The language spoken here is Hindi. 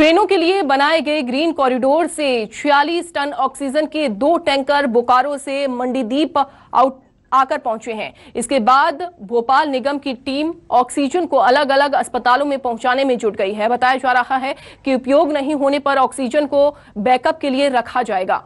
ट्रेनों के लिए बनाए गए ग्रीन कॉरिडोर से 46 टन ऑक्सीजन के दो टैंकर बोकारो से मंडीदीप आउट आकर पहुंचे हैं इसके बाद भोपाल निगम की टीम ऑक्सीजन को अलग अलग अस्पतालों में पहुंचाने में जुट गई है बताया जा रहा है कि उपयोग नहीं होने पर ऑक्सीजन को बैकअप के लिए रखा जाएगा